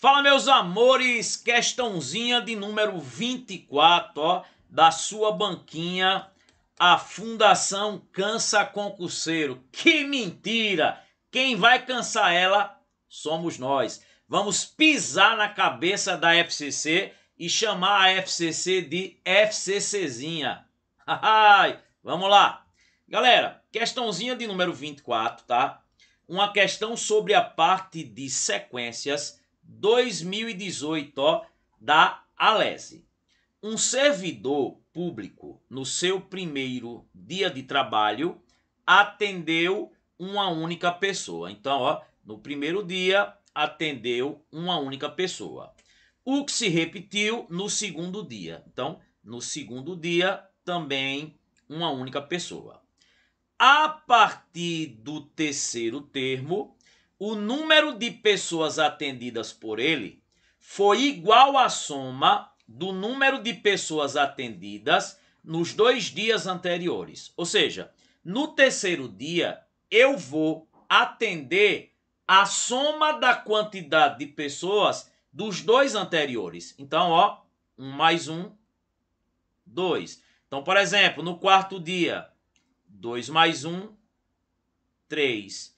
Fala, meus amores, questãozinha de número 24, ó, da sua banquinha, a Fundação Cansa Concurseiro. Que mentira! Quem vai cansar ela somos nós. Vamos pisar na cabeça da FCC e chamar a FCC de FCCzinha. vamos lá. Galera, questãozinha de número 24, tá? Uma questão sobre a parte de sequências 2018, ó, da Alese. Um servidor público, no seu primeiro dia de trabalho, atendeu uma única pessoa. Então, ó, no primeiro dia, atendeu uma única pessoa. O que se repetiu no segundo dia. Então, no segundo dia, também uma única pessoa. A partir do terceiro termo, o número de pessoas atendidas por ele foi igual à soma do número de pessoas atendidas nos dois dias anteriores. Ou seja, no terceiro dia, eu vou atender a soma da quantidade de pessoas dos dois anteriores. Então, ó, um mais um, dois. Então, por exemplo, no quarto dia, dois mais um, três.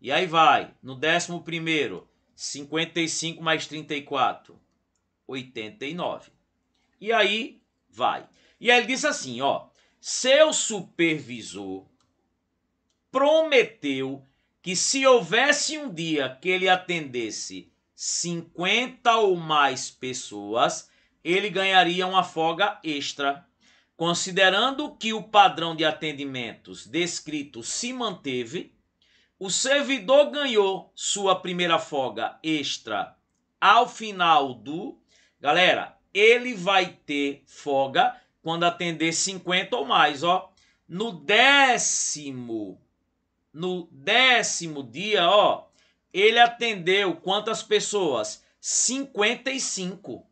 E aí vai, no décimo primeiro, 55 mais 34, 89. E aí vai. E aí ele diz assim, ó, seu supervisor prometeu que se houvesse um dia que ele atendesse 50 ou mais pessoas, ele ganharia uma folga extra. Considerando que o padrão de atendimentos descrito se manteve, o servidor ganhou sua primeira folga extra ao final do. Galera, ele vai ter folga quando atender 50 ou mais, ó. No décimo, no décimo dia, ó, ele atendeu quantas pessoas? 55,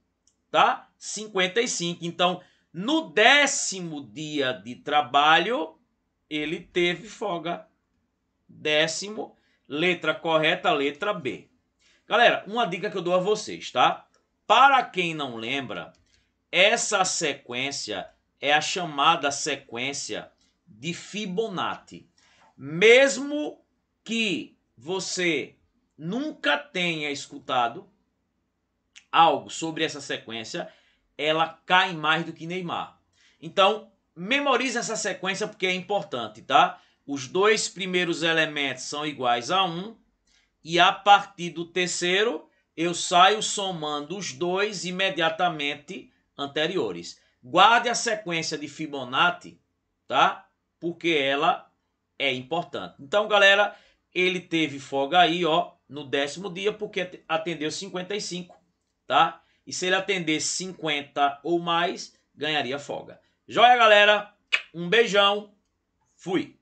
tá? 55. Então, no décimo dia de trabalho, ele teve folga décimo. Letra correta, letra B. Galera, uma dica que eu dou a vocês, tá? Para quem não lembra, essa sequência é a chamada sequência de Fibonacci. Mesmo que você nunca tenha escutado algo sobre essa sequência, ela cai mais do que Neymar. Então, memorize essa sequência porque é importante, tá? os dois primeiros elementos são iguais a 1, e a partir do terceiro, eu saio somando os dois imediatamente anteriores. Guarde a sequência de Fibonacci, tá? Porque ela é importante. Então, galera, ele teve folga aí, ó, no décimo dia, porque atendeu 55, tá? E se ele atender 50 ou mais, ganharia folga. Joia, galera? Um beijão. Fui.